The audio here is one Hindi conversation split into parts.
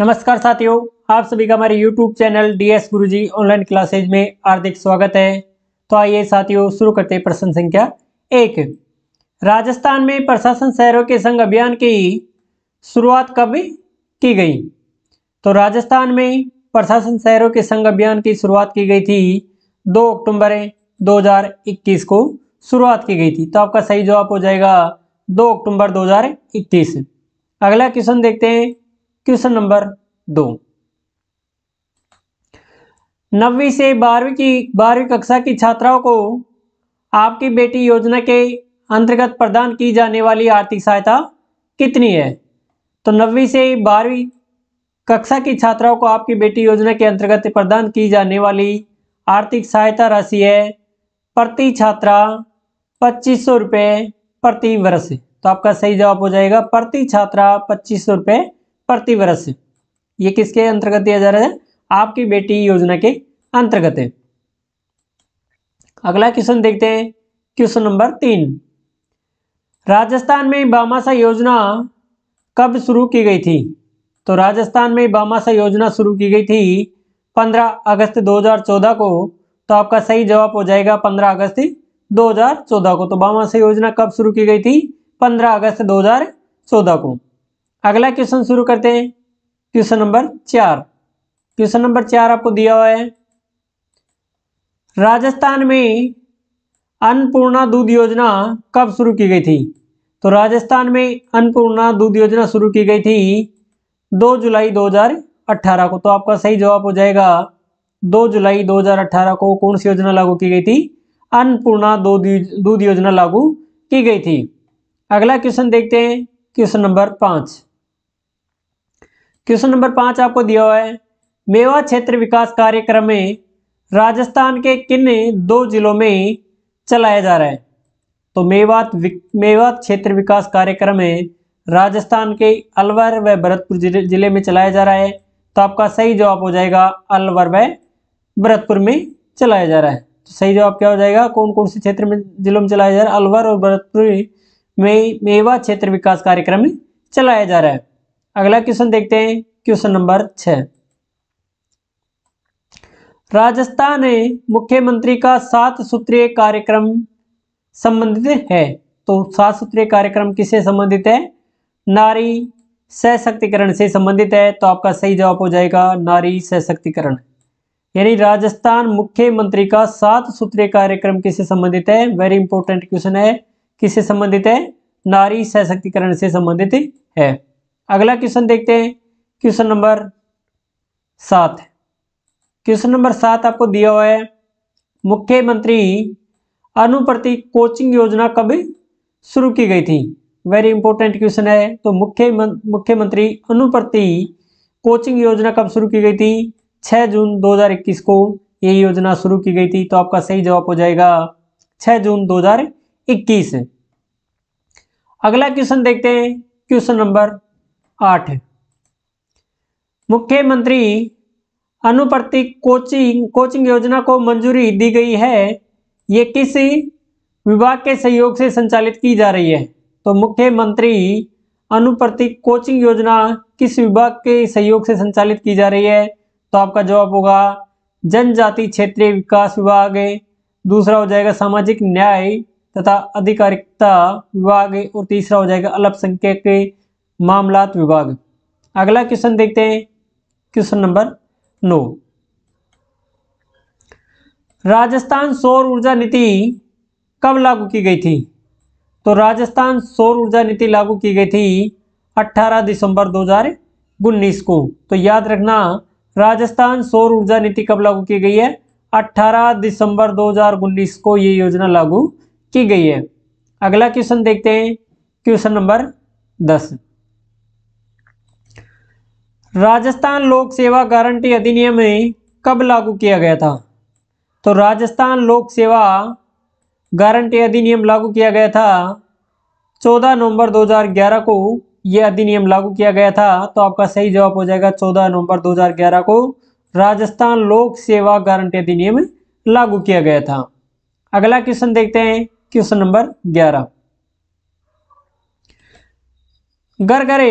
नमस्कार साथियों आप सभी का हमारे YouTube चैनल डी एस गुरु जी ऑनलाइन क्लासेज में हार्दिक स्वागत है तो आइए साथियों शुरू करते हैं प्रश्न संख्या एक राजस्थान में प्रशासन शहरों के संघ अभियान की शुरुआत कब की गई तो राजस्थान में प्रशासन शहरों के संघ अभियान की शुरुआत की गई थी दो अक्टूबर 2021 को शुरुआत की गई थी तो आपका सही जवाब हो जाएगा दो अक्टूबर 2021 अगला क्वेश्चन देखते हैं क्वेश्चन नंबर दो नवी से बारहवीं की बारहवीं कक्षा की छात्राओं को आपकी बेटी योजना के अंतर्गत प्रदान की जाने वाली आर्थिक सहायता कितनी है तो नवी से बारहवीं कक्षा की छात्राओं को आपकी बेटी योजना के अंतर्गत प्रदान की जाने वाली आर्थिक सहायता राशि है प्रति छात्रा पच्चीस सौ रुपये प्रति वर्ष तो आपका सही जवाब हो जाएगा प्रति छात्रा पच्चीस सौ रुपये प्रतिवर्ष ये किसके अंतर्गत दिया जा रहा है आपकी बेटी योजना के अंतर्गत है अगला क्वेश्चन देखते हैं क्वेश्चन नंबर तीन राजस्थान में बामासा योजना कब शुरू की गई थी तो राजस्थान में बामासा योजना शुरू की गई थी 15 अगस्त 2014 को तो आपका सही जवाब हो जाएगा 15 अगस्त 2014 को तो बामासा योजना कब शुरू की गई थी 15 अगस्त 2014 को अगला क्वेश्चन शुरू करते हैं क्वेश्चन नंबर चार क्वेश्चन नंबर चार आपको दिया हुआ है राजस्थान में अन्नपूर्णा दूध योजना कब शुरू की गई थी तो राजस्थान में अन्नपूर्णा दूध योजना शुरू की गई थी 2 जुलाई 2018 को तो आपका सही जवाब हो जाएगा 2 जुलाई 2018 को कौन सी योजना लागू की गई थी अन्नपूर्णा दूध योजना लागू की गई थी अगला क्वेश्चन देखते हैं क्वेश्चन नंबर पांच क्वेश्चन नंबर पांच आपको दिया हुआ है मेवा क्षेत्र विकास कार्यक्रम में राजस्थान के किन दो जिलों में चलाया जा रहा है तो मेवात मेवात क्षेत्र विकास कार्यक्रम है राजस्थान के अलवर व भरतपुर जिले में चलाया जा रहा है तो आपका सही जवाब हो जाएगा अलवर व भरतपुर में चलाया जा रहा है तो सही जवाब क्या हो जाएगा कौन कौन से क्षेत्र में जिलों में चलाया जा रहा है अलवर और भरतपुर में मेवा क्षेत्र विकास कार्यक्रम चलाया जा रहा है अगला क्वेश्चन देखते हैं क्वेश्चन नंबर छ राजस्थान में मुख्यमंत्री का सात सूत्रीय कार्यक्रम संबंधित है तो सात सूत्रीय कार्यक्रम किससे संबंधित है नारी सशक्तिकरण से संबंधित है तो आपका सही जवाब हो जाएगा नारी सशक्तिकरण यानी राजस्थान मुख्यमंत्री का सात सूत्रीय कार्यक्रम किससे संबंधित है वेरी इंपॉर्टेंट क्वेश्चन है किससे संबंधित है नारी सशक्तिकरण से संबंधित है अगला क्वेश्चन देखते हैं क्वेश्चन नंबर सात क्वेश्चन नंबर सात आपको दिया हुआ है मुख्यमंत्री अनुप्रति कोचिंग योजना कब शुरू की गई थी वेरी इंपॉर्टेंट क्वेश्चन है तो मुख्य मुख्यमंत्री अनुप्रति कोचिंग योजना कब शुरू की गई थी 6 जून 2021 को ये योजना शुरू की गई थी तो आपका सही जवाब हो जाएगा 6 जून 2021 अगला क्वेश्चन देखते हैं क्वेश्चन नंबर आठ मुख्यमंत्री अनुप्रतिक कोचिंग कोचिंग योजना को मंजूरी दी गई है ये किस विभाग के सहयोग से संचालित की जा रही है तो मुख्यमंत्री अनुप्रतिक कोचिंग योजना किस विभाग के सहयोग से संचालित की जा रही है तो आपका जवाब होगा जनजाति क्षेत्रीय विकास विभाग दूसरा हो जाएगा सामाजिक न्याय तथा अधिकारिकता विभाग और तीसरा हो जाएगा अल्पसंख्यक मामलात विभाग अगला क्वेश्चन देखते हैं क्वेश्चन नंबर नौ राजस्थान सौर ऊर्जा नीति कब लागू की गई थी तो राजस्थान सौर ऊर्जा नीति लागू की गई थी 18 दिसंबर 2019 को तो याद रखना राजस्थान सौर ऊर्जा नीति कब लागू की गई है 18 दिसंबर 2019 को ये योजना लागू की गई है अगला क्वेश्चन देखते हैं क्वेश्चन नंबर दस राजस्थान लोक सेवा गारंटी अधिनियम में कब लागू किया गया था तो राजस्थान लोक सेवा गारंटी अधिनियम लागू किया गया था 14 नवंबर 2011 को यह अधिनियम लागू किया गया था तो आपका सही जवाब हो जाएगा 14 नवंबर 2011 को राजस्थान लोक सेवा गारंटी अधिनियम लागू किया गया था अगला क्वेश्चन देखते हैं क्वेश्चन नंबर 11 घरे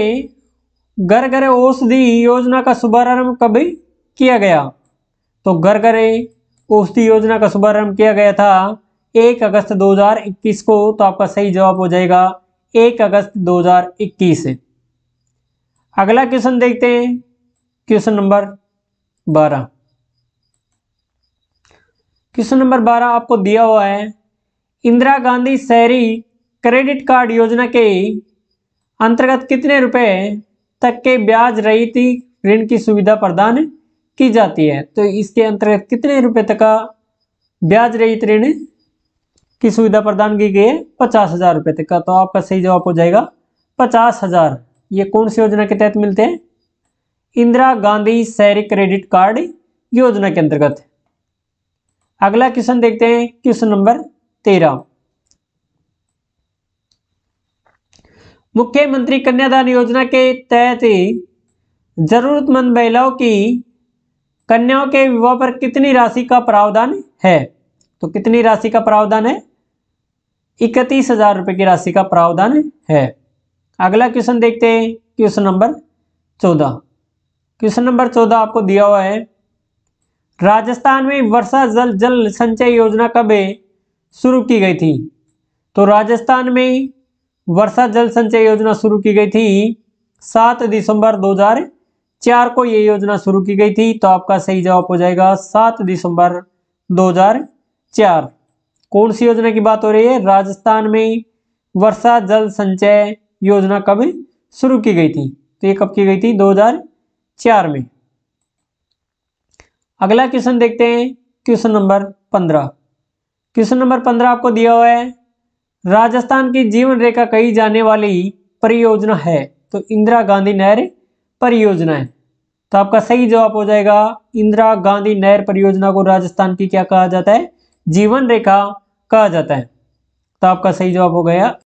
घर घर औषधि योजना का शुभारंभ कभी किया गया तो घर घर औषधि योजना का शुभारंभ किया गया था एक अगस्त 2021 को तो आपका सही जवाब हो जाएगा एक अगस्त 2021 अगला क्वेश्चन देखते हैं क्वेश्चन नंबर 12 क्वेश्चन नंबर 12 आपको दिया हुआ है इंदिरा गांधी शहरी क्रेडिट कार्ड योजना के अंतर्गत कितने रुपए तक के ब्याज रहित ऋण की सुविधा प्रदान की जाती है तो इसके अंतर्गत कितने रुपए तक का ब्याज रहित ऋण की सुविधा प्रदान की गई है पचास हजार रुपये तक का तो आपका सही जवाब हो जाएगा पचास हजार ये कौन सी योजना के तहत मिलते हैं इंदिरा गांधी शहरी क्रेडिट कार्ड योजना के अंतर्गत अगला क्वेश्चन देखते हैं क्वेश्चन नंबर तेरह मुख्यमंत्री कन्यादान योजना के तहत जरूरतमंद महिलाओं की कन्याओं के विवाह पर कितनी राशि का प्रावधान है तो कितनी राशि का प्रावधान है इकतीस हजार रुपये की राशि का प्रावधान है अगला क्वेश्चन देखते हैं क्वेश्चन नंबर चौदह क्वेश्चन नंबर चौदह आपको दिया हुआ है राजस्थान में वर्षा जल जल संचय योजना कब शुरू की गई थी तो राजस्थान में वर्षा जल संचय योजना शुरू की गई थी सात दिसंबर 2004 को ये योजना शुरू की गई थी तो आपका सही जवाब हो जाएगा सात दिसंबर 2004 कौन सी योजना की बात हो रही है राजस्थान में वर्षा जल संचय योजना कब शुरू की गई थी तो ये कब की गई थी 2004 में अगला क्वेश्चन देखते हैं क्वेश्चन नंबर पंद्रह क्वेश्चन नंबर पंद्रह आपको दिया हुआ है राजस्थान की जीवन रेखा कही जाने वाली परियोजना है तो इंदिरा गांधी नहर परियोजना है तो आपका सही जवाब हो जाएगा इंदिरा गांधी नहर परियोजना को राजस्थान की क्या कहा जाता है जीवन रेखा कहा जाता है तो आपका सही जवाब हो गया